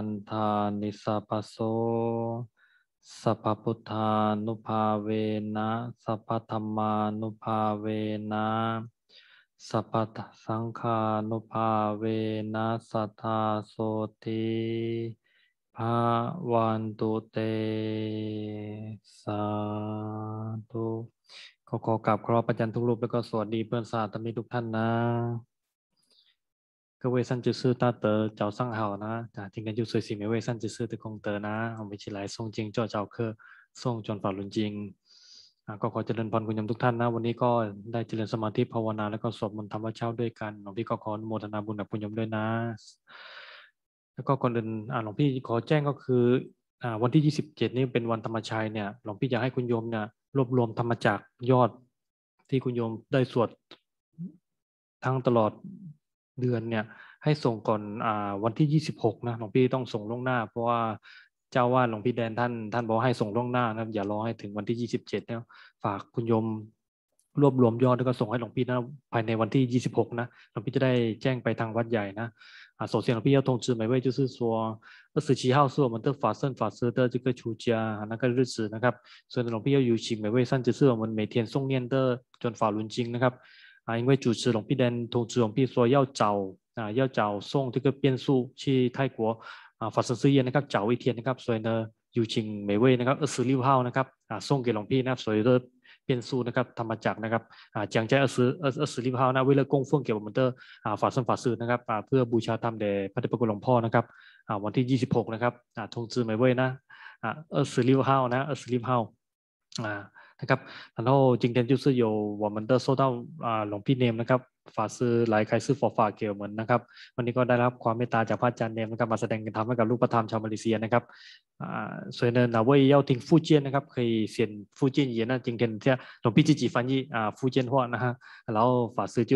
อันธานิสัพโสสัพพุทธานุภาเวนะสัพพธรรมานุภาเวนะสัพพสังฆานุภาเวนะสัทธาโสติภาวันตุเต สาธุขอขอกราบครอบระจัร์ทุกรูปแล้วก็สวัสดีเพื่อนสาธมิทุกท่านนะ各位善知识大德，早上好呢！啊，今天就随喜每位善知识的功德呢，我们一起来诵经做早课，诵转法轮经。啊，ก็ขอเจริญพรคุณโยมทุกท่านนะวันนี้ก็ได้เจริญสมาธิภาวนา แล้วก็สวดมนต์ธรรมเช้าด้วยกันหลวงพี่ก็ขอโมทนาบุญกับคุณโยมด้วยนะแล้วก็ก่อนอื่นอ่าหลวงพี่ขอแจ้งก็คืออ่าวันที่ยี่สิบเจ็ดนี้เป็นวันธรรมชัยเนี่ยหลวงพี่อยากให้คุณโยมเนี่ยรวบรวมธรรมจักยอด ที่คุณโยมได้สวดทั้งตลอดเดือนเนี่ยให้ส่งก่อนอวันที่ยี่สิบหกนะหลวงพี่ต้องส่งล่วงหน้า เพราะว่าเจ้าว่าหลวงพี่แดนท่านท่านบอกให้ส่งล่วงหน้านะอย่ารอให้ถึงวันที่ยี่สิบเจ็ดนะฝากคุณยมรวบรวมยอดแล้วก็ส่งให้หลวงพี่นะภายในวันที่ยี่สิบหกนะหลวงพี่จะได้แจ้งไปทางวัดใหญ่นะโสเสียงหลวงพี่ยอทงชื่อหมายเลขจุอสวก็สื่อชี้ห้าส่วนมันเตอร์ฟาเซนฟาเซอร์เตอร์จุกชูจานะ่นก็รื้สื่อนะครับ ส่วนหลวงพี่ยออยู่ชิงหมายเลขสั้นจุดสื่อมันเมเทียนส่งเนียนเติร์จนฝ่าลุนจริงนะครับ啊，因为主持龙必人通知龙必说要找啊，要找送这个变数去泰国啊发生事业那个找一天นะครับ所以呢有请每位นะครับ二十六号นะครับง给龙พี่นะครับ所以的变数นะครับธรรมจักนะครับา讲在二十二二十六号那为了供奉给我们的啊法身法师นะครับเพื่อบูชาธรรมแด่พระเดชพระคุณหลวงพ่อนะครับอ่าวันที่ยี่สิบหกนะครับอ่าทงจือ้ยนะอ่า二十六号นะ二十六号อ่านะครับ然后今天就是有我们的收到啊หลวงพี่เนมนะครับ法师来开示佛法给我们นะครับวันนี้ก็ได้รับความเมตตาจากพระอาจารย์เนมนะครับมาแสดงธรรมให้กับลูกประธรรมชาวมาเลเซียนะครับ所以呢，哪位要听福建นะครับ可以选福建语那今天这样หลวงพี่จีจิ翻译啊福建话นะฮะ然后法师就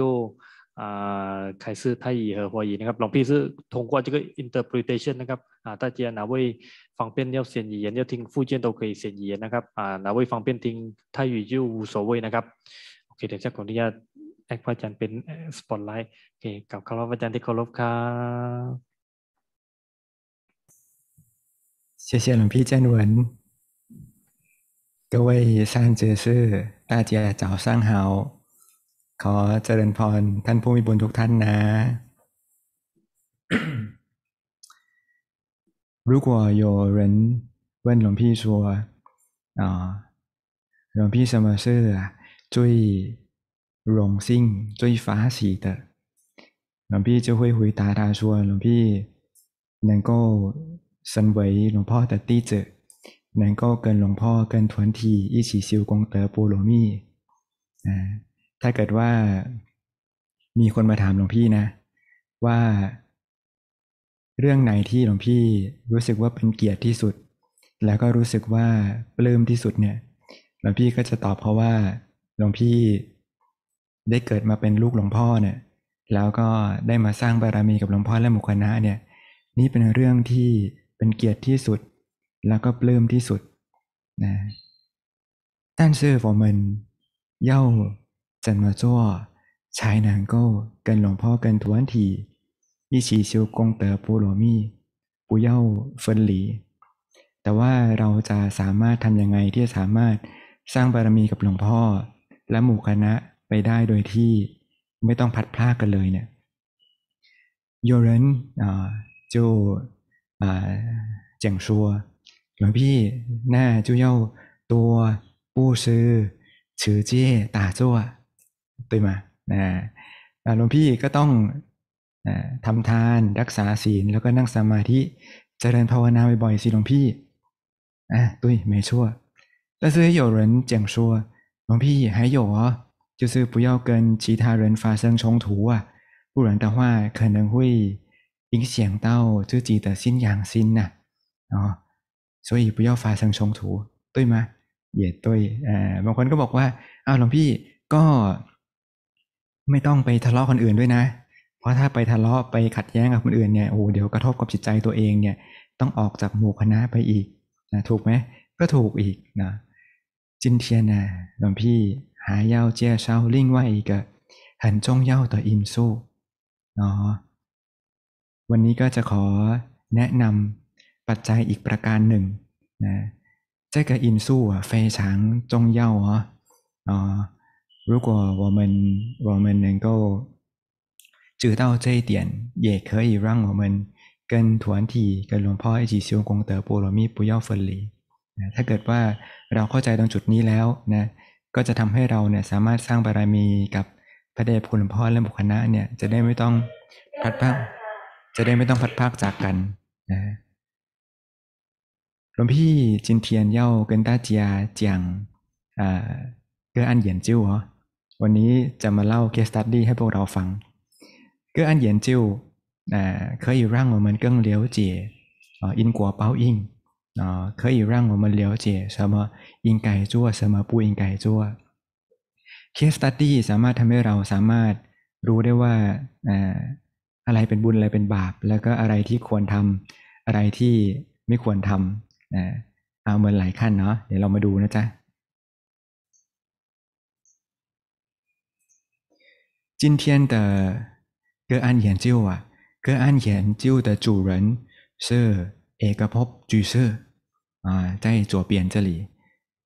啊，开始泰语和华语นะครับ หลวงพี่是通过这个 interpretation นะ ครับ啊，大家哪位方便要选语言要听福建都可以选语言นะ ครับ啊，哪位方便听泰语就无所谓นะ ครับโอเคเดี๋ยวจะขออนุญาตแอคพระอาจารย์เป็นสปอตไลท์โอเคกับคารวะอาจารย์ที่เคารพครับ谢谢หลวงพี่เจนวน各位善知识大家早上好ขอเจริญพรท่านผู้มีบุญทุกท่านนะ如果有人问龙พี่ชัว啊หลวงพี่什么是最荣幸、最发喜的？หลวงพี่就会回答他说：“หลวงพี่能够身为หลวงพ่อ的弟子，能够跟หลวงพ่อ跟团体一起修功德波罗蜜，嗯。”ถ้าเกิดว่ามีคนมาถามหลวงพี่นะ ว่า เรื่องไหนที่หลวงพี่รู้สึกว่าเป็นเกียรติที่สุด แล้วก็รู้สึกว่าปลื้มที่สุดเนี่ย หลวงพี่ก็จะตอบเพราะว่า หลวงพี่ได้เกิดมาเป็นลูกหลวงพ่อเนี่ย แล้วก็ได้มาสร้างบารมีกับหลวงพ่อและหมู่คณะเนี่ย นี่เป็นเรื่องที่เป็นเกียรติที่สุด แล้วก็ปลื้มที่สุดนะ但是我们要จันมาจ้อชายนางก็กันหลวงพ่อกันทวนทีอีชีเชียวกงเตอร์ปูโรมีปูเย่าเฟินหลี แต่ว่าเราจะสามารถทำยังไงที่จะสามารถสร้างบารมีกับหลวงพ่อ และหมู่คณะไปได้โดยที่ไม่ต้องพัดพลาดกันเลยเนี่ย โยรันจูเจียงชัว หลวงพี่ หน้าจูเย่าตัวปู้ซือ ชื่อเจ้ตาจ้ตื่นมาหลวงพี่ก็ต้องทำทานรักษาศีลแล้วก็นั่งสมาธิเจริญภาวนาบ่อยๆ สิหลวงพี่อ่ะตุ้ยไม่ชั่ว但是有人讲说，龙่还有啊，就是不要跟其他人发生冲突啊，不然的话可能会影响到自己的信仰心呐、啊，哦，所以不要发生冲突，对吗？也对，ยบางคนก็บอกว่า อ้าว หลวงพี่ ก็ไม่ต้องไปทะเลาะคนอื่นด้วยนะ เพราะถ้าไปทะเลาะไปขัดแย้งกับคนอื่นเนี่ยโอ้เดี๋ยวกระทบกับจิตใจตัวเองเนี่ย ต้องออกจากหมู่คณะไปอีกนะถูกไหม ก็ถูกอีกนะจินเทียนะหลวงพี่หาเย้าเจียเชาลิ่งว่าอีกอะหันจงเย้าต่ออินสู้เนาะวันนี้ก็จะขอแนะนำปัจจัยอีกประการหนึ่ง นะเเจ้้ออินสูะฟางจงเย้าเ哦，啊、อ如果我们我们能够知道这一点，也可以让我们跟团体跟หลวงพ่อ一起修功德波罗蜜不要分离นะถ้าเกิดว่าเราเข้าใจตรงจุดนี้แล้วนะ ก็จะทำให้เราเนี่ยสามารถสร้างบารมีกับ พระเดชคุณหลวงพ่อและบุคคณะเนี่ยจะได้ไม่ต้องพัดพากจะได้ไม่ต้องพัดพากจากกันนะ หลวงพี่จินเทียนเย่าเกินต้าเจียเจียงเอ่าเกออันเหยียนจิ้วเหรอวันนี้จะมาเล่าเคสตัตดี้ให้พวกเราฟังก็อันเยียนจิวเคยอยู่ร่างเหมือนเกิ้งเลี้ยวเจี๋ยอินกัวเป้าอิงเคยอยู่ร่างเหมือนเลี้ยวเจี๋ยสมออิงไก่จั่วสมอปูอิงไก่จั่วเคสตัตดี้สามารถทำให้เราสามารถรู้ได้ว่าอะไรเป็นบุญอะไรเป็นบาปแล้วก็อะไรที่ควรทำอะไรที่ไม่ควรทำเอาเหมือนหลายขั้นเนาะเดี๋ยวเรามาดูนะจ๊ะ今天的个案研究啊，个案研究的主人是埃格婆居士啊，在左边这里，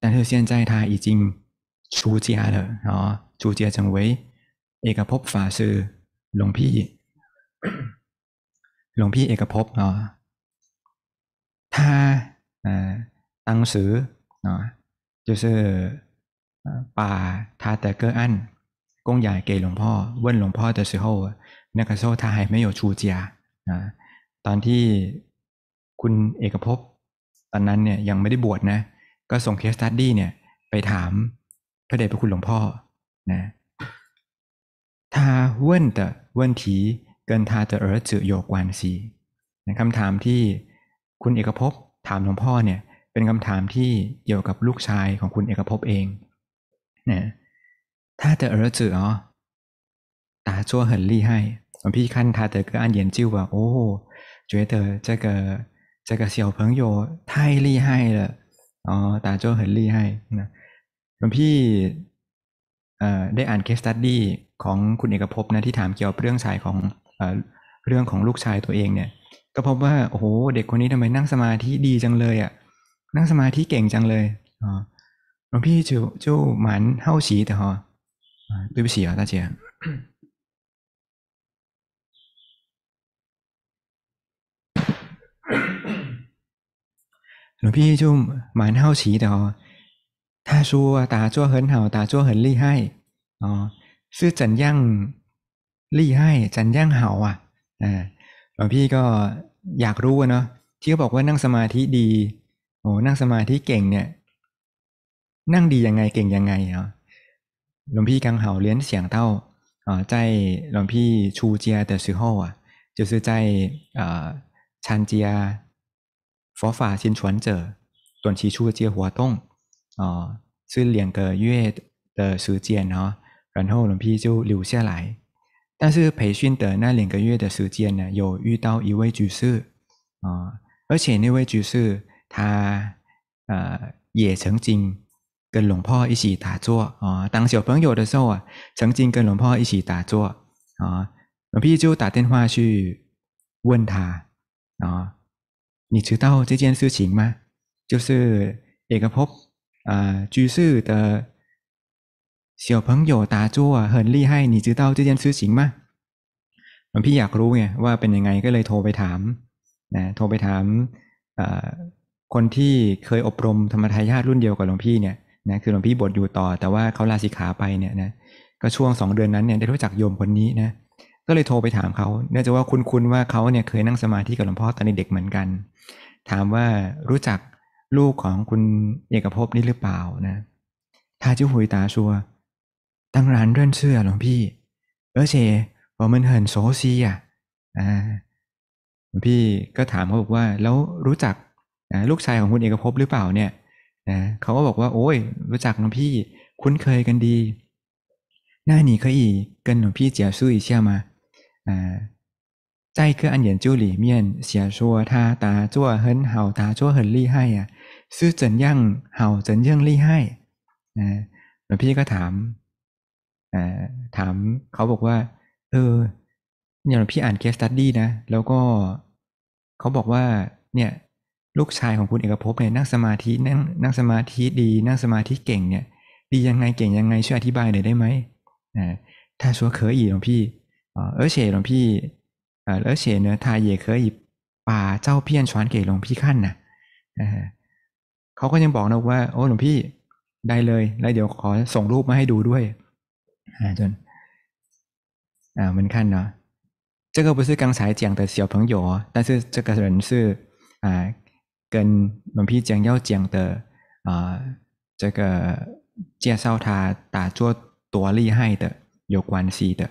但是现在他已经出家了，啊，出家成为埃格婆法师龙屁 龙披埃格婆啊。他呃，当时啊，就是把他的个案。公雅给หลวงพ่อ问หลวงพ่อ的时候，那个时候他还没有出家啊。ตอนที่คุณเอกภพตอนนั้นเนี่ยยังไม่ได้บวชนะ ก็ส่งเคสตัดดี้เนี่ย ไปถาม พระเดชพระคุณหลวงพ่อนะ他问的问题跟他的儿子เ关系นะคำถามที่คุณเอกภพถามหลวงพ่อเนี่ย เป็นคำถามที่เกี่ยวกับลูกชายของคุณเอกภพเองนะ他的儿子哦，打坐很厉害。我们看他的个案研究啊，哦，觉得这个这个小朋友太厉害了，哦，打坐很厉害。那หลวงพี่เอ่อได้อ่านเคสตัดดี้ของคุณเอกภพนะที่ถามเกี่ยวเรื่องชายของเอ่อเรื่องของลูกชายตัวเองเนี่ย ก็พบว่าโอ้โห เด็กคนนี้ทำไมนั่งสมาธิดีจังเลยอ่ะนั่งสมาธิเก่งจังเลยอ๋อหลวงพี่จู่จู่หมันเฮาสีแต่ฮอ对不起啊，大姐。หลวงพี่就蛮好奇的哦，他说打坐很好，打坐很厉害哦，是怎样厉害，怎样好啊？อ่าหลวงพี่ก็อยากรู้เนาะ ที่เขาบอกว่านั่งสมาธิดี โอ้นั่งสมาธิเก่งเนี่ย นั่งดียังไงเก่งยังไงเนาะ龙พี่刚好联想到啊，在龙พี่出家的时候啊，就是在啊参加佛法宣传者短期出家活动啊，是两个月的时间哈。然后龙 p 就留下来，但是培训的那两个月的时间呢，有遇到一位居士啊，而且那位居士他呃也曾经。跟หลวงพ่อ一起打坐啊。当小朋友的时候啊，曾经跟龙婆一起打坐啊，龙屁就打电话去问他啊，你知道这件事情吗？就是เอกภพ啊，居士的小朋友打坐啊很厉害，你知道这件事情吗？หลวงพี่อยากรู้ไงว่าเป็นยังไงก็เลยโทรไปถามนะโทรไปถามคนที่เคยอบรมธรรมทายาทรุ่นเดียวกับหลวงพี่เนี่ยนะคือหลวงพี่บทอยู่ต่อแต่ว่าเขาลาสิกขาไปเนี่ยนะก็ช่วงสองเดือนนั้นเนี่ยได้รู้จักโยมคนนี้นะก็เลยโทรไปถามเขาเนื่องจากว่าคุณคุณว่าเขาเนี่ยเคยนั่งสมาธิกับหลวงพ่อตอนเด็กเหมือนกัน ถามว่ารู้จักลูกของคุณเอกภพนี่หรือเปล่านะทาจิหุยตาชัว ตั้งร้านเรื่อนเชื่อหลวงพี่เออเชว่ามันเหินโซซีอ่ะอ่าหลวงพี่ก็ถามเขาบอกว่าแล้วรู้จัก ลูกชายของคุณเอกภพหรือเปล่าเนี่ยนะเขาก็บอกว่า โอ้ย รู้จักนงพี่คุ้นเคยกันดี หน้าหนีเขาอีกกันหนูพี่เจียซู่อีเชี่ยมาอ่าใจคืออันเหียนจู่หลี่เมียน เสียชัวทาตาจั่วเฮินเห่าตาจั่วเฮินลี่ให้อ่ะซื้อเจนย่างเห่าจนย่างลี่ให้นะหลวงพี่ก็ถามอถามเขาบอกว่า เออเนี่ยหลวงพี่อ่านเคสตัดดี้นะแล้วก็ เขาบอกว่า เนี่ยลูกชายของคุณเอกภพเนี่ยนั่งสมาธินั่งนั่งสมาธิดีนั่งสมาธิเก่งเนี่ย ดียังไง เก่งยังไงช่วยอธิบายหน่อยได้ไหมถ้าชัวเคยอีหลวงพี่ เออเฉยหลวงพี่เออเฉยเนื้อทายเยเคยอีป่าเจ้าเพี้ยนชวนเก๋หลวงพี่ขั้นนะนะเขาก็ยังบอกนะว่าโอ้หลวงพี่ได้เลยแล้วเดี๋ยวขอส่งรูปมาให้ดูด้วย จนอ่าเหมือนขั้นเนาะเเเจจ้าากก็ไ่่ังงงสสยยยยีีแแตวผหอ这个不是刚才讲的小朋友哦，但是这个人是่呃跟龙皮讲要讲的啊、呃，这个介绍他打坐多厉害的有关系的。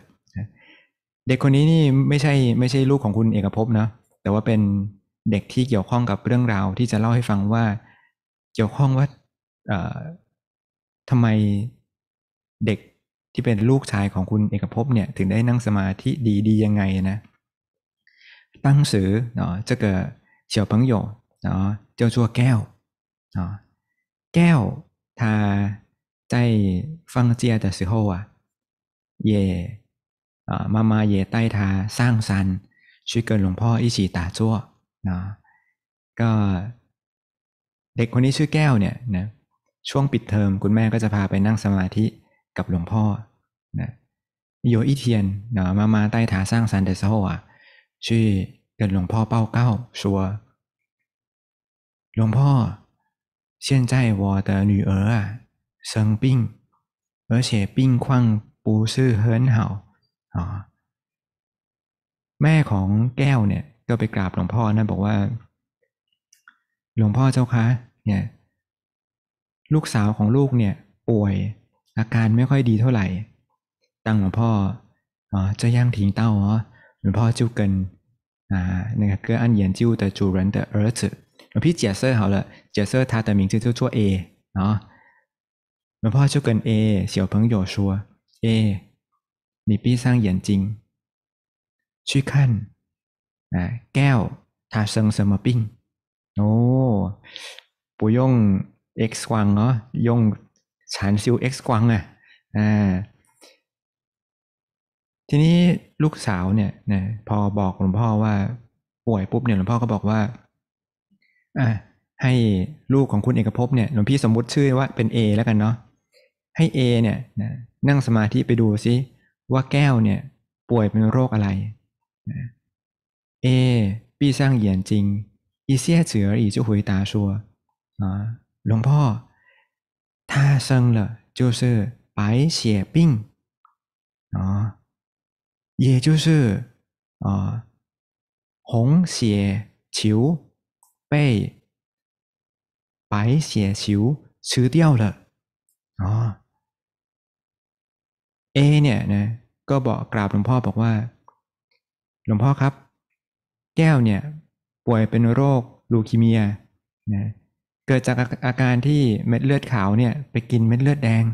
เด็กคนนี้นี่ไม่ใช่ไม่ใช่ลูกของคุณเอกภพนะ แต่ว่าเป็นเด็กที่เกี่ยวข้องกับเรื่องราวที่จะเล่าให้ฟังว่าเกี่ยวข้องว่าทำไมเด็กที่เป็นลูกชายของคุณเอกภพเนี่ยถึงได้นั่งสมาธิดีดียังไงนะตั้งสือเนาะจะเกพัง朋友เจ้าชัวแก้วเนาะแก้ว他在放假的时候啊，也啊妈妈也带他上山去跟หลวงพ่อ一起打坐นะก็ เด็กคนนี้ชื่อแก้วเนี่ยนะ ช่วงปิดเทอมคุณแม่ก็จะพาไปนั่งสมาธิกับหลวงพ่อนะโยอีเทียน เนาะมามาใต้ฐาสร้างสรรค์เดสโฮอ่ะชื่อเกินหลวงพ่อเป้าเก้าชัวหลวงพ่อ现在我的女儿啊生病，而且病况不是很好啊。แม่ของแก้วเนี่ยก็ไปกราบหลวงพ่อนะบอกว่าหลวงพ่อเจ้าคะเนี่ยลูกสาวของลูกเนี่ยป่วยอาการไม่ค่อยดีเท่าไหร่ ตั้งหลวงพ่ออ๋อจะย่างทิงเต้าอ๋อหลวงพ่อจิ้วเกินอ่าเนี่ยัก็อันเยียน จิ้วแต่จูรันแต่เอิร์ธ批假设好了，假设他的名字就做 A 啊，然后就跟 A 小朋友说：“A，你闭上眼睛，去看，哎、้ว他生什么病？哦，不用 X 光哦，用产修 X 光啊，啊。”ทีนี้ลูกสาวเนี่ยนะพอบอกหลวงพ่อว่าป่วยปุ๊บเนี่ยหลวงพ่อก็บอกว่าให้ลูกของคุณเอกภพเนี่ย หลวงพี่สมมุติชื่อว่าเป็นเอแล้วกันเนาะ ให้เอเนี่ยนั่งสมาธิไปดูซิว่าแก้วเนี่ย ป่วยเป็นโรคอะไรเอปี่สร้างเหยียนจริง อีเซียเฉืออีจะหุยตาชัวหลวงพ่อ ถ้าเซิงเลซือไ就จูซือ๋อ也就是啊红血球被白血球吃掉了อ๋อ เอเนี่ยนะก็บอกกราบหลวงพ่อบอกว่าหลวงพ่อครับ แก้วเนี่ย ป่วยเป็นโรคลูคีเมียนะเกิดจากอาการที่เม็ดเลือดขาวเนี่ย ไปกินเม็ดเลือดแดง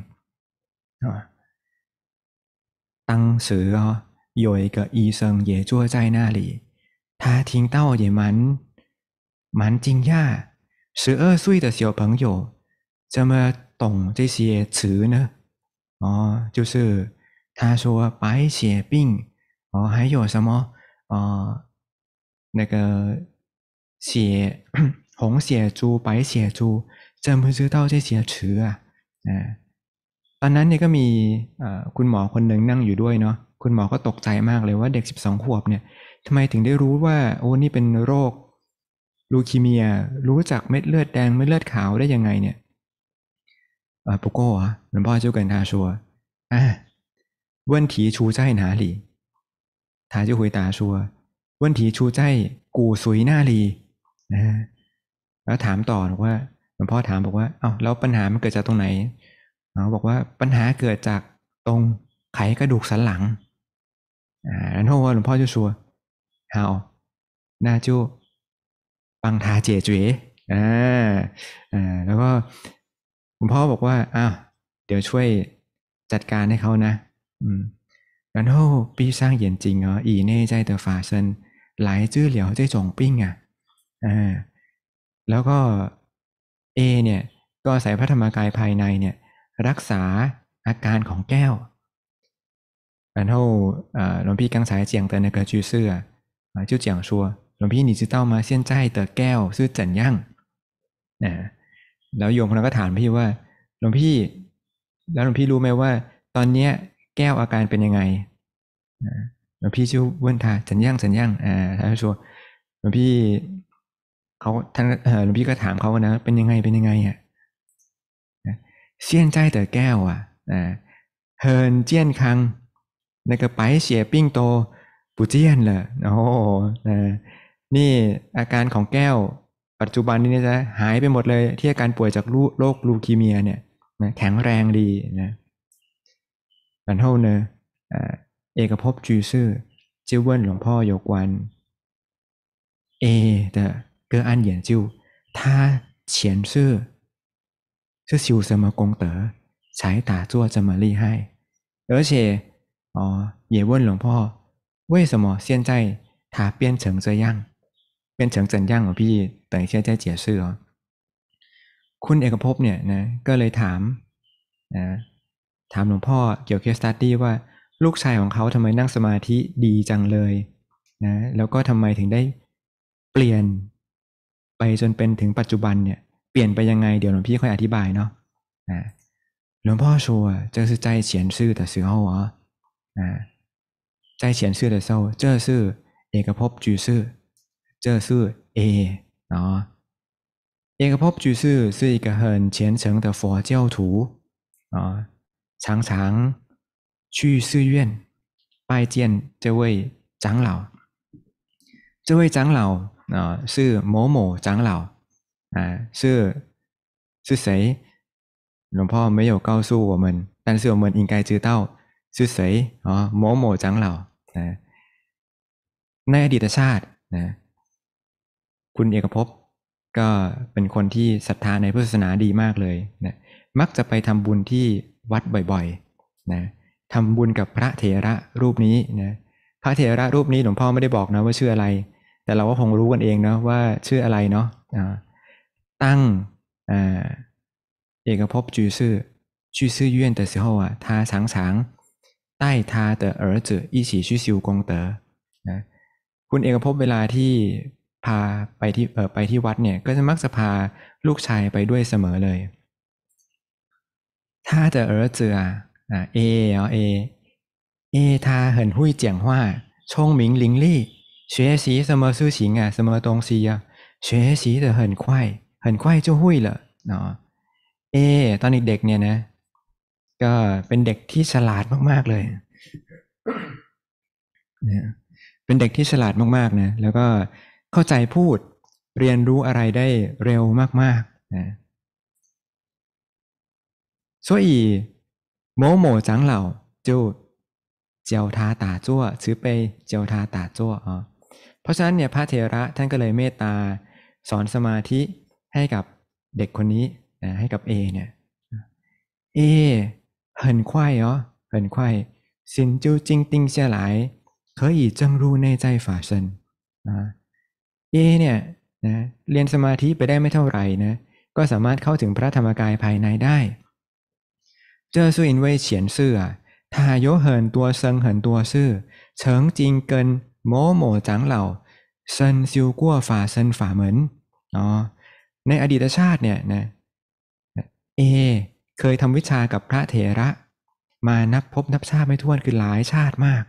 ตั้งสืออยย่กับีีเเซิงนวใจลา一个้生也坐在那里ย听มัน蛮惊讶，十二岁的小朋友怎么懂这些词呢？哦，就是他说白血病，哦，还有什么啊、呃？那个血红血珠、白血珠，怎么知道这些词啊？嗯、啊，ตอนนั้นเนี่ยก็มีคุณหมอคนหนึ่งนั่งอยู่ด้วยเนาะคุณหมอก็ตกใจมากเลยว่า เด็ก 12ขวบเนี่ยทำไมถึงได้รู้ว่า โอ้นี่เป็นโรคลูคีเมียรู้จักเม็ดเลือดแดงเม็ดเลือดขาวได้ยังไงเนี่ย不过โก爸หลว说：“哎，问题出在哪里？”ั就回า说：“问题出在骨髓ว里。”นทานกจะแล้วถามต่อบอกว่าหลวงพ่อถามบอกว่าเอ้าแล้วปัญหามันเกิดจากตรงไหนเขาบอกว่าปัญหาเกิดจากตรงไขกระดูกสันหลังอ่าแล้ว่าหลวงพ่อเจ้าชัวเอาน้าจู้ปังทาเจจ๋ยอ่าอ่าแล้วก็คุณพ่อบอกว่าอ้าวเดี๋ยวช่วยจัดการให้เขานะอืมแล้วโอ้ปีสร้างเย็นจริงเหรอ อีเน่ใจเตอร์ฟาเซนหลายจื้อเหลียวใจจงปิ้งอ่ะอ่าแล้วก็เอ เนี่ย ก็ใส่พระธรรมกายภายในเนี่ย รักษาอาการของแก้วอันเท่าหลวงพี่กังสายเจียงเตือนในกระชื่เสื้อจู่เจียงชัวหลวงพี่หนีซื้อเต้ามาเสี้ยนใจเต๋อแก้วซื้อจันย่างนะแล้วโยมคนนั้นก็ถามพี่ว่าหลวงพี่ แล้วหลวงพี่รู้ไหมว่า ตอนเนี้ย แก้วอาการเป็นยังไงหลวงพี่ชื่อเว้นทาจันย่างจันย่างอ่าท่านชัวหลวงพี่เขาท่านหลวงพี่ก็ถามเขานะ เป็นยังไงเป็นยังไงอ่ะเซียนใจเต๋อแก้ว อ่ะเฮินเจี้ยนคังในกระไปเสียปิ้งโตปุเจียนเลยโอ้นะนี่อาการของแก้วปัจจุบันนี้จะหายไปหมดเลยที่อาการป่วยจากโรคลูคีเมียเนี่ยนะแข็งแรงดีนะบันเท่าเนอเอกภพจูซื่อจิวเวินหลวงพ่อโยกวันเอเดอเกออันเหยียนจิวถ้าเฉียนซื่อซื่อซิวสมกงเต๋อใช้ตาจั่วจะมาลี่ให้ เออเชอ๋อเย่ว่นหลวงพ่อเว่ยสมอเสียนใจถาเปลี่ยนเฉิงเจยัง变成怎样งพี่等一下再解释哦คุณเอกภพเนี่ยนะก็เลยถามนะถามหลวงพ่อเกี่ยวกับสตัดดี้ว่า ลูกชายของเขาทำไมนั่งสมาธิดีจังเลยนะแล้วก็ทำไมถึงได้เปลี่ยน ไปจนเป็นถึงปัจจุบันเนี่ยเปลี่ยนไปยังไงเดี๋ยวหลวงพี่ค่อยอธิบายเนาะนะหลวงพ่อชัวเจอสือใจเฉียนซื่อแต่เสือเฮาห๋อนะใจเฉียนซื่อแต่เศร้าเจอซื่อเอกภพจือซื่อ这是 A 啊一个 Pop 子是是一个很虔诚的佛教徒啊，常常去寺院拜见这位长老。这位长老啊是某某长老啊，是是谁？我婆没有告诉我们，但是我们应该知道是谁啊，某某长老。那阿的差那。คุณเอกภพก็เป็นคนที่ศรัทธาในพุทธศาสนาดีมากเลยนะ มักจะไปทำบุญที่วัดบ่อยๆนะทำบุญกับพระเถระรูปนี้นะ พระเถระรูปนี้หลวงพ่อไม่ได้บอกนะว่าชื่ออะไร แต่เราก็คงรู้กันเองเนาะว่าชื่ออะไรเนาะตั้งเอกภพจือซื่อชื่อซื่อเยี่ยนแต่สิฮวะทาสังสังใต้ทาเต่เอ๋อจืออีฉีชื่อซิวกงเตอนะ คุณเอกภพเวลาที่พาไปที่เออไปที่วัดเนี่ย ก็จะมักจะพาลูกชายไปด้วยเสมอเลย ถ้าจะเออเจืออ่าเอเอเอทาเหินหุ้ยเจียงว่าชงหมิงลิงลี่学习什么事情啊什么东西呀、啊学习的很快很快就会了เนาะเอตอนเด็กๆเนี่ยนะ ก็เป็นเด็กที่ฉลาดมากๆเลยเป็นเด็กที่ฉลาดมากๆนะแล้วก็เข้าใจพูดเรียนรู้อะไรได้เร็วมากๆนะโซอีโมโมจังเหล่าจูเจียวทาตาจั่ว ซื้อไป เจียวทาตาจั่วอ๋อเพราะฉะนั้นเนี่ยพระเทระ ท่านก็เลยเมตตาสอนสมาธิให้กับเด็กคนนี้นะให้กับเอเนี่ยเอเหันควายอ๋อเหันควายสินจูจิงติงเสียหลายย้เจ可以正入内在法身ะเอเนี่ยนะเรียนสมาธิไปได้ไม่เท่าไหร่นะก็สามารถเข้าถึงพระธรรมกายภายในได้ เจอสุอินเว่ยเฉียนเสื่อทาโยเหินตัวเซิงเหินตัวซื่อ เฉิงจริงเกินโมโมจังเหล่าเซินซิวกัวฝ่าเซินฝ่าเหมือนอ๋อในอดีตชาติเนี่ยนะเอ เคยทำวิชากับพระเถระ มานับพบนับชาติไม่ถ้วนคือหลายชาติมาก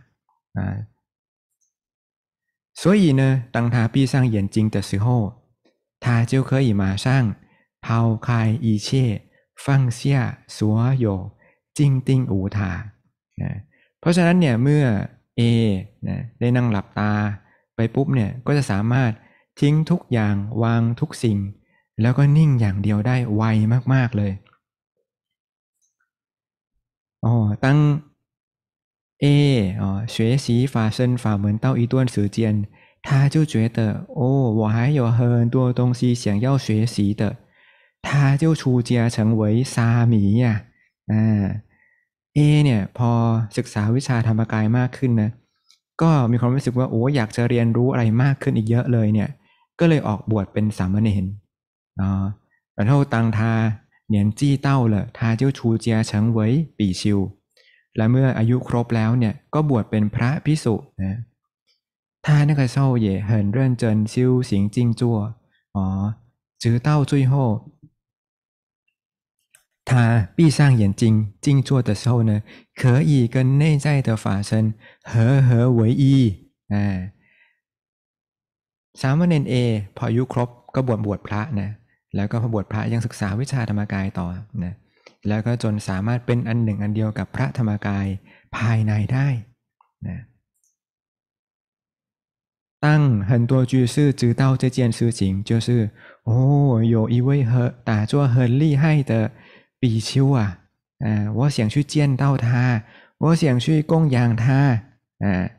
所以呢，当他闭上眼睛的时候，他就可以马上抛开一切，放下所有，静定无他。นะเพราะฉะนั้นเนี่ย เมื่อเอเนะได้นั่งหลับตาไปปุ๊บเนี่ย ก็จะสามารถทิ้งทุกอย่างวางทุกสิ่ง แล้วก็นิ่งอย่างเดียวได้ไวมาก ๆ เลย อ๋อ ตั้ง A 哦，学习法身法门到一段时间，他就觉得哦，我还有很多东西想要学习的，他就出家成为沙弥呀、啊。嗯、啊、，A เนี่ยพอศึกษาวิชาธรรมกายมากขึ้นนะก็มีความรู้สึกว่าโอ้อยากจะเรียนรู้อะไรมากขึ้นอีกเยอะเลยเนี่ยก็เลยออกบวชเป็นสามเณรอ๋อจียเฉิงเว่ยปีชิวและเมื่ออายุครบแล้วเนี่ยก็บวชเป็นพระพิสุนะท่าเย่เหินเรื่อ๋อจุน到最后他闭上眼睛静坐的时候呢，可以跟内在的法身อีอ่啊，สามเณรเอพออายุครบก็บวชบวชพระนะแล้วก็พอบวชพระยังศึกษาวิชาธรรมกายต่อนะแล้วก็จนสามารถเป็นอันหนึ่งอันเดียวกับพระธรรมกายภายในได้นะตั้ง很多居士知道这件事情，就是哦，有一位和打坐很厉害的比丘啊，嗯、呃，我想去见到他，我想去供养他，嗯、呃，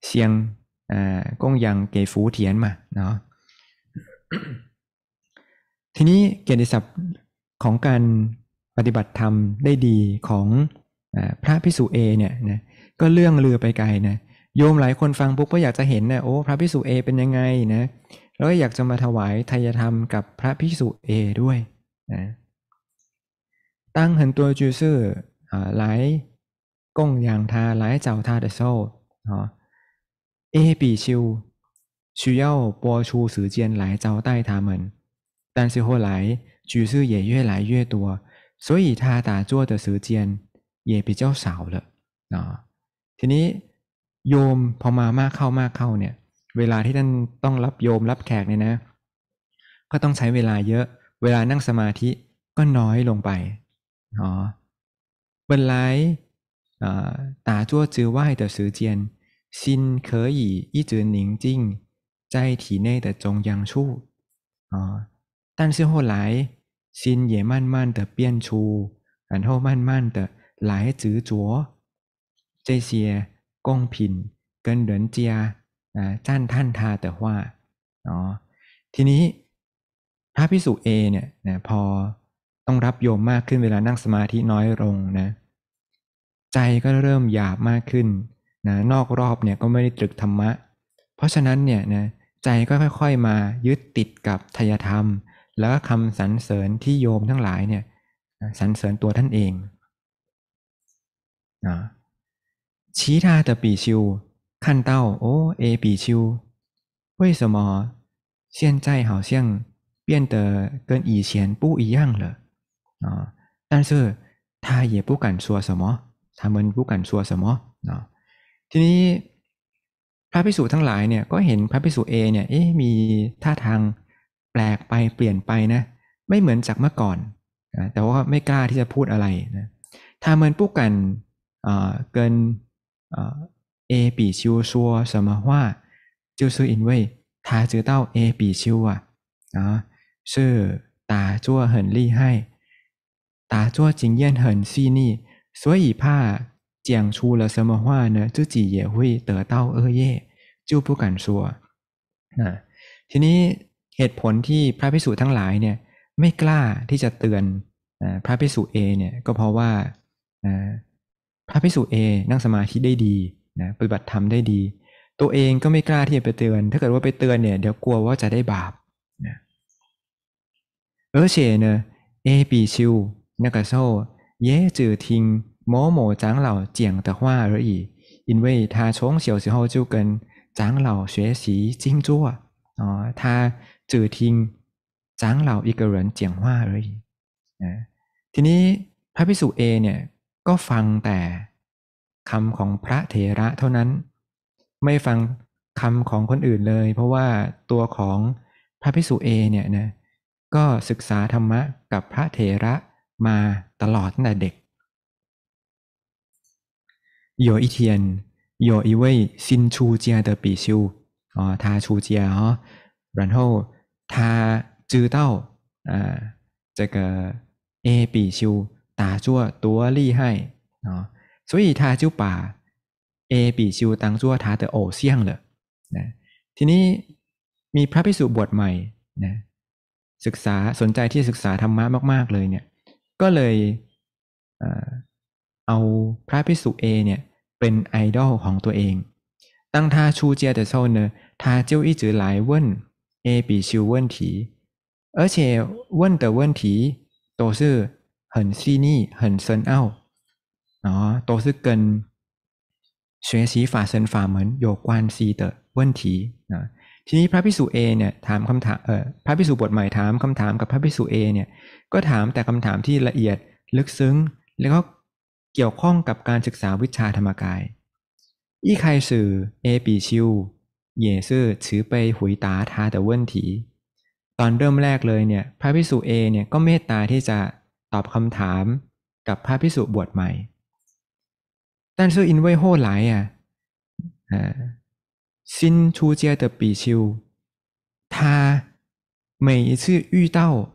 想呃供养给福田嘛，เนาะทีนี้เกียรติศัพท์ของการปฏิบัติธรรมได้ดีของพระพิสุเอเนี่ยนะก็เรื่องเรือไปไกลนะโยมหลายคนฟังปุ๊บก็อยากจะเห็นนะโอ้พระพิสุเอเป็นยังไงนะแล้วก็อยากจะมาถวายทายธรรมกับพระพิสุเอด้วยนะตั้งหันตัวจูซื่อหลายก้งย่างทาหลายเจ้าทาเดโซเอปีชิว需要播出时间来招待他们，但是后来ย势也越来越多，所以他打坐的时间也比较少了啊。ทีนี้โยมพอมามากเข้ามากเข้าเนี่ย เวลาที่ท่านต้องรับโยมรับแขกเนี่ยนะ ก็ต้องใช้เวลาเยอะเวลานั่งสมาธิก็น้อยลงไปอ๋อ本来啊打坐之外的时间心可以一直宁静在体内的中央处啊，但是后来。心也慢慢的变粗，然后慢慢的来执着这些贡品跟人家啊赞叹他的话哦，ทีนี้ พระพิสุเอเนี่ยนะพอต้องรับโยมมากขึ้นเวลานั่งสมาธิน้อยลงนะใจก็เริ่มหยาบมากขึ้นนะนอกรอบเนี่ยก็ไม่ได้ตรึกธรรมะ เพราะฉะนั้นเนี่ยนะใจก็ค่อย ๆมายึดติดกับทายธรรมแล้วก็คำสรรเสริญที่โยมทั้งหลายเนี่ยสรรเสริญตัวท่านเองนะชี้ทาตะปีชิวขั้นเต้าโอ้เอปีชิวเเเเเเวยยยยสมอีีีนนใจห่างป为什么现在好像变得跟以前不一样了อ但是他也不敢说什么，他们不敢说什么啊。ทีนี้พระพิสุทั้งหลายเนี่ยก็เห็นพระพิสุเอเนี่ยเอ๊ะมีท่าทางแปลกไปเปลี่ยนไปนะ ไม่เหมือนจากเมื่อก่อน แต่ว่าไม่กล้าที่จะพูดอะไรนะถ้าเหมือนปุกกันเกินเอปีชิวซัวสมว่าจิวซูอินเว่ยทาจือเต้าเอปีชิวอ่ะชื่อตาจั่วเหินลี่ให้ ตาจั่วจิงเยียนเหินซีนี่สวยผ้าเจียงชูละสมว่าเนจื้อจีเยหุยเต๋อเต้าเอเย่จิวปุกกันซัวนะทีนี้เหตุผลที่พระพิสุทั้งหลายเนี่ยไม่กล้าที่จะเตือนพระพิสุเอเนี่ยก็เพราะว่าพระพิสุเอนั่งสมาธิได้ดีนะปฏิบัติธรรมได้ดี ตัวเองก็ไม่กล้าที่จะไปเตือน ถ้าเกิดว่าไปเตือนเนี่ยเดี๋ยวกลัวว่าจะได้บาปนะเออเชเนเอปีชิวนักโซเย่จือทิงโมโมจังเหล่าเจียงแต่ว่า而已因为他从小时候就跟长老学习经作อ哦，他จือทิ้งจางเหล่าอีกเรินเจียงว่าเลยนะทีนี้พระพิสุเอเนี่ยก็ฟังแต่คำของพระเถระเท่านั้น ไม่ฟังคำของคนอื่นเลย เพราะว่าตัวของพระพิสุเอเนี่ยนะก็ศึกษาธรรมะกับพระเถระมาตลอดตั้งแต่เด็กโยอิเทียนโยอิเว่ยซินชูเจียเตอปีชิวอ๋อทาชูเจียฮะ然后他知道啊，这个 A 比丘打坐多厉害啊，所以他就把 A 比丘当做他的偶像了。นะทีนี้มีพระภิกษุบวชใหม่นะศึกษาสนใจที่ศึกษาธรรมะมาก ๆเลยเนี่ยก็เลยเอาพระภิกษุเอเนี่ยเป็นไอดอลของตัวเอง ตั้งท่าชูเจียแต่โซนเนอท่าเจ้าอี้จือหลายเว่น A 比修问题，而且问的问题都是很细腻、很深奥，然后都是跟学习法身法门有关系的问题啊。ทีนี้พระภิกษุ A เนี่ยถามคำถามเออพระภิกษุบทใหม่ถามคำถามกับพระภิกษุ A เนี่ยก็ถามแต่คำถามที่ละเอียดลึกซึ้งแล้วก็ เกี่ยวข้องกับการศึกษาวิชาธรรมกายอีใครสื่อ A ปีช也是慈悲回答他的问题。ตอนเริ่มแรกเลยเนี่ย พระพิสุเอเนี่ยก็เมตตาที่จะตอบคำถาม กับพระพิสุบวชใหม่但是因为后来呀、啊，呃，新出家的比丘，他每一次遇到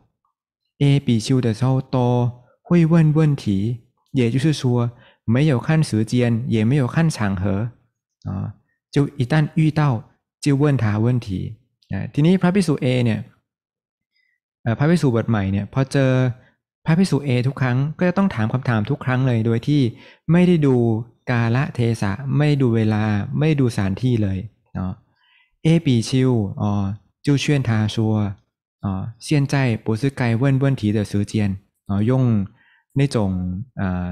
A 比丘的时候，都会问问题，也就是说，没有看时间，也没有看场合啊，就一旦遇到就问他问题นะทีนี้พระพิสุเอเนี่ยพระพิสุบทใหม่เนี่ยพอเจอพระพิสุเอทุกครั้งก็จะต้องถามคำถามทุกครั้งเลยโดยที่ไม่ได้ดูกาละเทศะไม่ดูเวลาไม่ไดดูสถานที่เลยเนาะเอปีชิวอ๋อจูเชียนทาชัวอ๋อเซียนใจปุซื้ไกเว่นเว่นทีเดอซือเจียนอ๋อยงในจงอ่่าา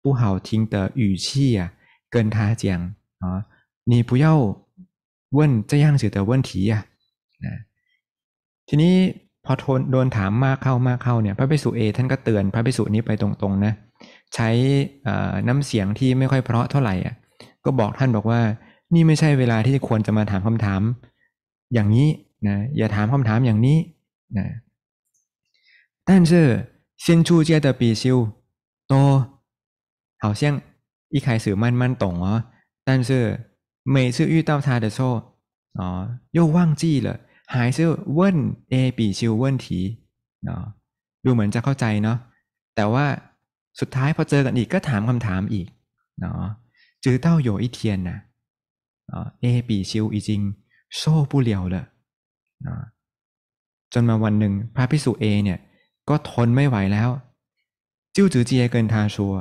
ผู้เห那种呃不好听的语气啊跟他讲อนี่ผู้เย้าเว้นจะนะทีนี้พอทนโดนถามมากเข้ามากเข้าเนี่ย พระภิกษุเอท่านก็เตือนพระภิกษุนี้ไปตรง ๆ นะ ใช้น้ำเสียงที่ไม่ค่อยเพราะเท่าไหร่อ่ะก็บอกท่านบอกว่านี่ไม่ใช่เวลาที่ควรจะมาถามคำถามอย่างนี้นะอย่าถามคำถามอย่างนี้นะ但是新出家的比丘都好像一开始慢慢懂哦但是每次遇到他的时候，啊，又忘记了，还是问 A、B、C 问题啊，ดูเหมือนจะเข้าใจเนาะแต่ว่าสุดท้ายพอเจอกันอีกก็ถามคำถามอีกเนาะจือเต้าโยอีเทียนนะอ่า A B ซิวอีจิงโซ่ผู้เลียวเลยนะจนมาวันหนึ่ง พระพิสุเอเนี่ย ก็ทนไม่ไหวแล้วจิ้วจือเจียเกินทาชัว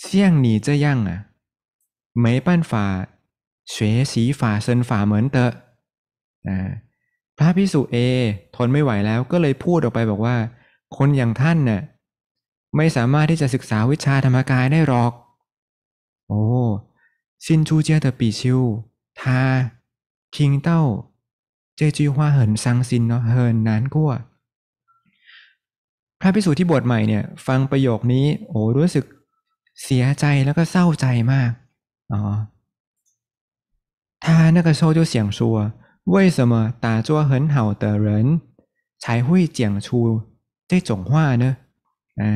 เสี่ยงหนีเจยั่งอ่ะไม่่าเสวสี ฝ่าเซินฝ่า เหมือนเตอะนะพระพิสุเอ ทนไม่ไหวแล้ว ก็เลยพูดออกไปบอกว่า คนอย่างท่านเนี่ยไม่สามารถที่จะศึกษาวิชาธรรมกายได้หรอก โอ้ซินชูเจียเตอปีชิว ทา คิงเต้า เจจีฮวาเหินซังซินเนาะ เหินนานกั่วพระพิสุที่บวชใหม่เนี่ย ฟังประโยคนี้ โอ้ รู้สึกเสียใจแล้วก็เศร้าใจมาก อ๋อ他那个时候就想说，为什么打坐很好的人才会讲出这种话呢？อ่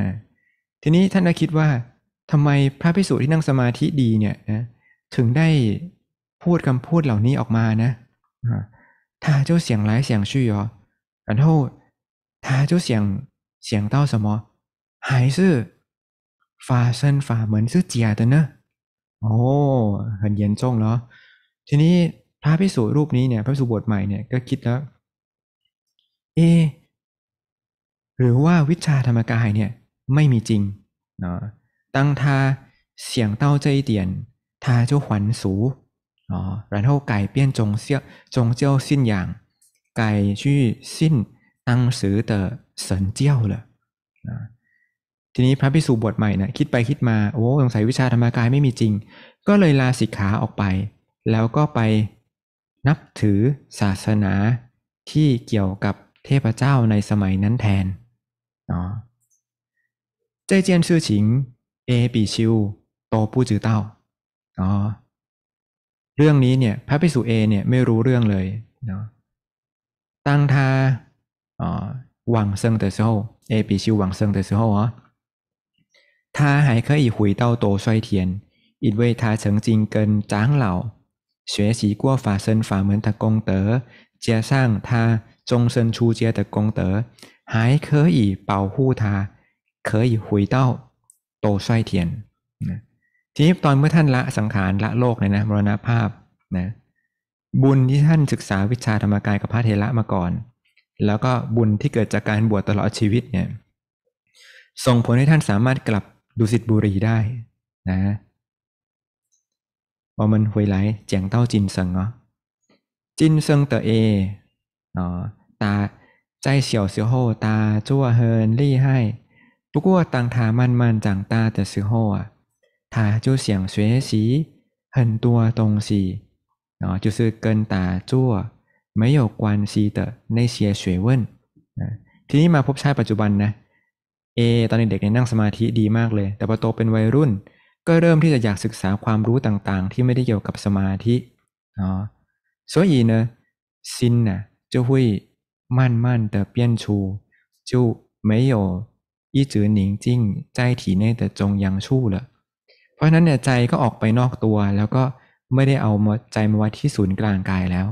ทีนี้ท่านก็คิดว่าทำไมพระภิกษุที่นั่งสมาธิดีเนี่ยนะถึงได้พูดคำพูดเหล่านี้ออกมานะเ他就想来想去哦，ต后他就想想到什么，还是发生法门是假的呢？哦，很严重了。ทีนี้พระพิสุรูปนี้เนี่ยพระสุบทใหม่เนี่ยก็คิดแล้วเอหรือว่าวิชาธรรมกายเนี่ยไม่มีจริงเนาะตั้งทาเสียงเต้าใจเตียนทาเจ้าขวัญสูอ๋อ่าไก่เปี้ยนจงเสี้ยจงเจ้าสิ้นอย่างไก่ชื่อสิ้นตั้งสือเตอเสินเจ้าเลยนะทีนี้พระพิสุบทใหม่นะคิดไปคิดมาโอ้สงสัยวิชาธรรมกายไม่มีจริง ก็เลยลาสิกขาออกไปแล้วก็ไปนับถือศาสนาที่เกี่ยวกับเทพเจ้าในสมัยนั้นแทนเนาะี件事情 A 比丘都不知道อือเต้า เรื่องนี้เนี่ยพระภิกษุเอเนี่ยไม่รู้เรื่องเลยเนาะตั้งทาอ๋อหวังเซิงเตอร์โซเอปีชิวหวังเซิงเตอร์โซอ๋อจ还可以回到ิน田，因为他曾经跟长老学习过法身法门的功德，加上他终身出家的功德，还可以保护他，可以回到多衰田นะทีนี้ตอนเมื่อท่านละสังขารละโลกเนี่ยนะมรณภาพนะ บุญที่ท่านศึกษาวิชาธรรมกายกับพระเทระมาก่อน แล้วก็บุญที่เกิดจากการบวชตลอดชีวิตเนี่ย ส่งผลให้ท่านสามารถกลับดุสิตบุรีได้นะ我们回来讲到今生哦，今生的爱哦，他在小时候他做很厉害，不过当他慢慢长大的时候啊，他就想学习很多东西啊、哦，就是跟打坐没有关系的那些学问啊。ทีนี้มาพบชาปัจจุบันนะเอตอนเด็กๆนั่งสมาธิดีมากเลย แต่พอโตเป็นวัยรุ่นก็เริ่มที่จะอยากศึกษาความรู้ต่างๆที่ไม่ได้เกี่ยวกับสมาธิอ๋อสวนีเนะซินน่ะจะหุยมั่นมั่นแต่เปียนชูจูไม่有一直宁静在จ内的中央处中央处了เพราะนั้นเนี่ยใจก็ออกไปนอกตัวแล้วก็ไม่ได้เอาใจมาไว้ที่ศูนย์กลางกายแล้ว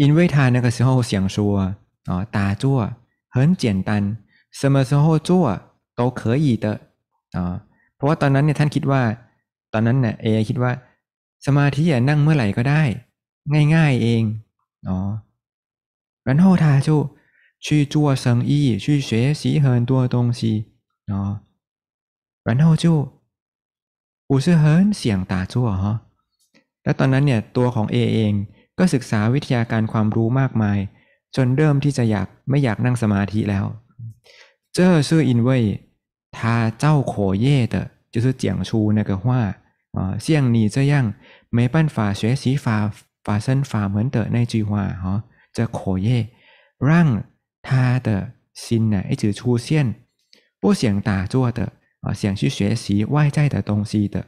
อินเวทานะก็เสียงเสียงชัวอ๋อตาจั่วเหินเจียนตันสมัเสียงจั่วโตเคยีเตอ๋อราะว่าตอนนั้นเนี่ย ท่านคิดว่า ตอนนั้นเนี่ยเอคิดว่า สมาธิอ่นั่งเมื่อไหร่ก็ได้ ง่ายๆเองอ๋อ然后他就去做生意，去学习很多东西啊，然后就不是很想打坐哈、啊。แล้วตอนนั้นเนี่ย ตัวของเอเองก็ศึกษาวิทยาการความรู้มากมาย จนเริ่มที่จะอยากไม่อยากนั่งสมาธิแล้วเจอซื่ออินเว่ยทาเจ้าโขเย่เตอ就是讲出那个话啊，像你这样没办法学习法法身法门的那句话哈，这口业让他的心呢一直出现不想打坐的啊，想去学习外在的东西的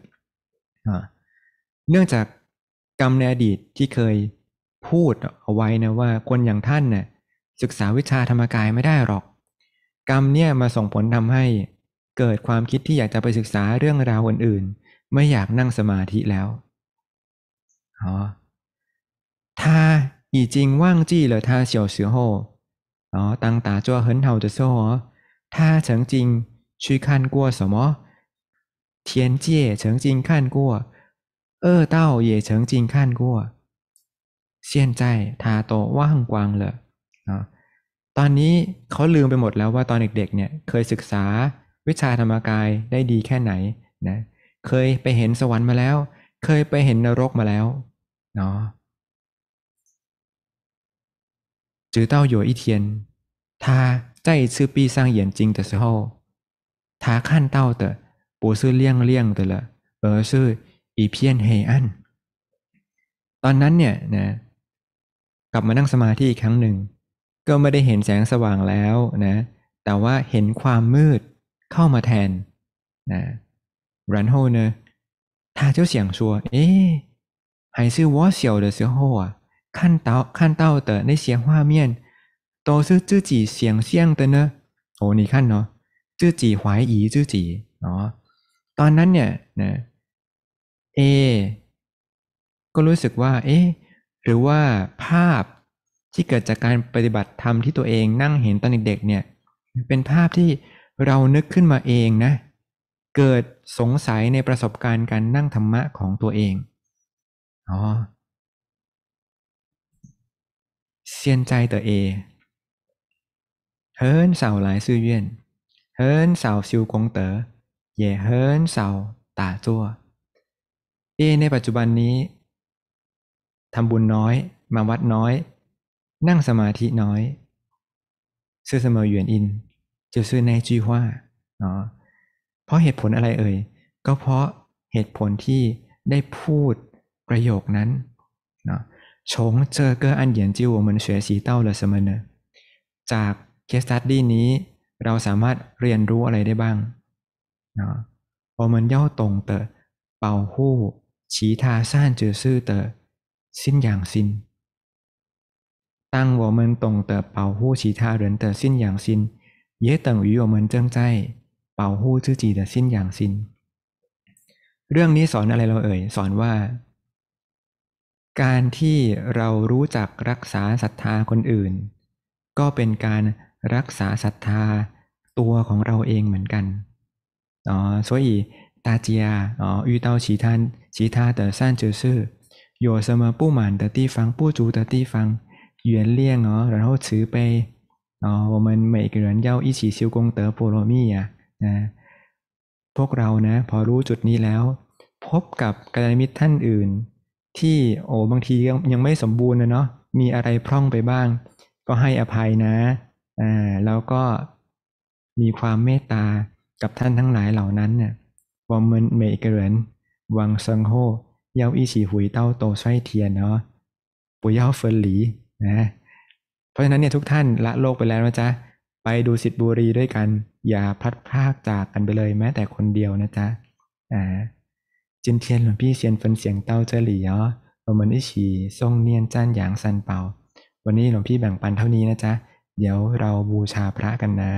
啊，เนื่องจากกรรมในอดีตที่เคยพูดเอาไว้นะว่าคนอย่างท่านเนี่ยศึกษาวิชาธรรมกายไม่ได้หรอกกรรมเนี่ยมาส่งผลทำให้เกิดความคิดที่อยากจะไปศึกษาเรื่องราวอื่นๆไม่อยากนั่งสมาธิแล้วอ๋อถ้า已经忘记了他小时候哦当打坐很好的时候他曾经เ看过什么天界曾经看过恶道也曾经看过现在他都忘อ了啊ตอนนี้เขาลืมไปหมดแล้วว่าตอนเด็ก ๆเนี่ยเคย ศึกษาวิชาธรรมกายได้ดีแค่ไหนนะ เคยไปเห็นสวรรค์มาแล้ว เคยไปเห็นนรกมาแล้วเนาะจือเต้าหยวยอีเหทียน他在吃闭上眼睛的ออ他看到อีเพี的ยนเฮอันตอนนั้นเนี่ยนะ กลับมานั่งสมาธิอีกครั้งหนึ่งก็ไม่ได้เห็นแสงสว่างแล้วนะ แต่ว่าเห็นความมืดเข้ามาแทนนะ然后呢他就想说诶还是我小的时候啊看到看到的那些画面都是自己想象的呢哦你看哦自己怀疑自己哦ตอนนั้นเนี่ยนะเอก็รู้สึกว่า เอ๊ะหรือว่าภาพที่เกิดจากการปฏิบัติธรรมที่ตัวเองนั่งเห็นตอนเด็กๆเนี่ย เป็นภาพที่เรานึกขึ้นมาเองนะ เกิดสงสัยในประสบการณ์การนั่งธรรมะของตัวเองอ๋อเซียนใจตัวเอเฮินเสาหลายซื่อเยี่ยนเฮินเสาซิวกงเต๋อเย่เฮินเสาตาจัว เอ ในปัจจุบันนี้ ทำบุญน้อยมาวัดน้อย นั่งสมาธิน้อย ซื่อเสมอเยียนอินจือซ่น就是ว่าเนาะเพราะเหตุผลอะไรเอ่ยก็เพราะเหตุผลที่ได้พูดประโยคนั้นเนาะชงเจอเกออันเหียนจิวเหมือนเสียสีเต้าเละเสมอจากเคสตัดดี้นี้ เราสามารถเรียนรู้อะไรได้บ้างเนาะพอมัอนย่อตรงเตอเป่าหู้ฉีทาซ่านเจอซื่อเตอสิ้นอย่างสิ้นตั้งวอมันตรงเตอเป่าหู้ฉีทาเหรินเตอสิ้นอย่างสิ้น也等于我们正在保护自己的心อย่างสิ้นเรื่องนี้สอนอะไรเราเอ่ยสอนว่า การที่เรารู้จักรักษาศรัทธาคนอื่น ก็เป็นการรักษาศรัทธาตัวของเราเองเหมือนกันอ๋อ所以大家อ๋อ遇到其他其他的善知识有什么不满的地方不足的地方原谅哦然后慈悲哦，我们每个人要一起修功德波罗蜜呀，นะพวกเรานะพอรู้จุดนี้แล้ว พบกับกัลยาณมิตรท่านอื่น ที่โอ้บางทียังไม่สมบูรณ์นะเนาะมีอะไรพร่องไปบ้าง ก็ให้อภัยนะอ่าแล้วก็มีความเมตตากับท่านทั้งหลายเหล่านั้นเนี่ยวอมันเมกเรนวังซังโฮเย้าอี้ฉีหุยเต้าโตไส้เทียนเนาะปุยเย้าเฟินหลีนะเพราะฉะนั้นเนี่ยทุกท่านละโลกไปแล้วนะจ๊ะ ไปดูสิทธิบุรีด้วยกัน อย่าพลัดพรากจากกันไปเลยแม้แต่คนเดียวนะจ๊ะอ่าจินเทียนหลวงพี่เซียนฟินเสียงเต้าเจอริยนจนหยางซันเปาวันนี้หลวงพี่แบ่งปันเท่านี้นะจ๊ะเดี๋ยวเราบูชาพระกันนะ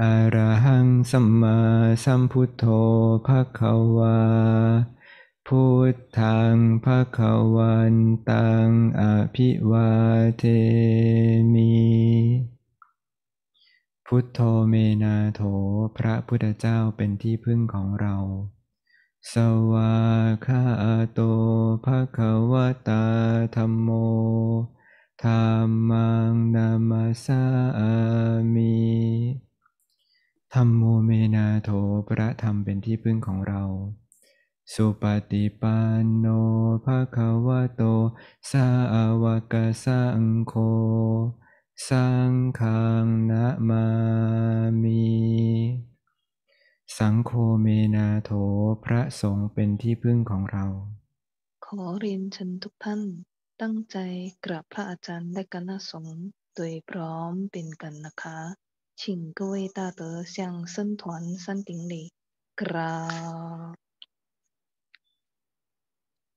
อรหังสัมมาสัมพุทโธภะคะวาพุทธังภะคะวันตังอภิวาเทมิพุทโธเมนาโถพระพุทธเจ้าเป็นที่พึ่งของเรา สวาคาโตภะคะวตาธรรมโมธรรมังนามาสามิธรรมโมเมนาโถพระธรรมเป็นที่พึ่งของเราสุปฏิปันโนภะคะวะโตสาวกสังโฆสังฆังนะมามีสังโฆเมนาโถพระสงฆ์เป็นที่พึ่งของเรา ขอเรียนเชิญทุกท่านตั้งใจกราบพระอาจารย์และนนะสงฆ์โดยพร้อมเป็นกันนะคะ请各位大德向僧团山顶礼，กราบ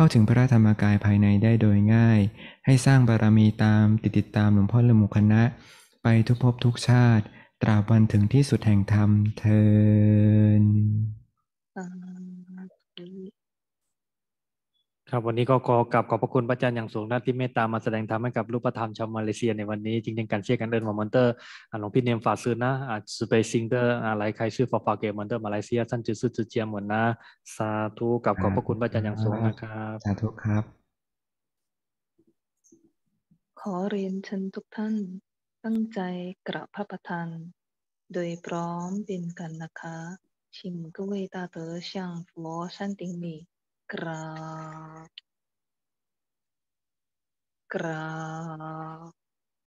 เข้าถึงพระธรรมกายภายในได้โดยง่าย ให้สร้างบารมีตามติดติดตามหลวงพ่อละมุคณะไปทุกภพทุกชาติ ตราบวันถึงที่สุดแห่งธรรมเทินครับวันนี้ก็ขอกับขอบพระคุณพระอาจารย์อย่างสูงนะที่เมตตามาแสดงธรรมให้กับลูกประธรรมชาวมาเลเซียในวันนี้ จริงๆการเชื่อกันเดินมอมอนเตอร์หลวงพี่เนมฝากซื้อนะอาจสเไปซิงเตอร์อะไรใครชื่อฟอฟาเกมอนเตอร์มาเลเซียท่านจืดซืดอจืดเจียมหมดนะสาธุกับขอบพระคุณพระอาจารย์อย่างสูงนะครับสาธุครับ ขอเรียนเชิญทุกท่านตั้งใจกราบพระประธานโดยพร้อมเป็นกันนะคะ ชิมกเวตาเตอร์ช่างฟลอชันติงมี kerap kerap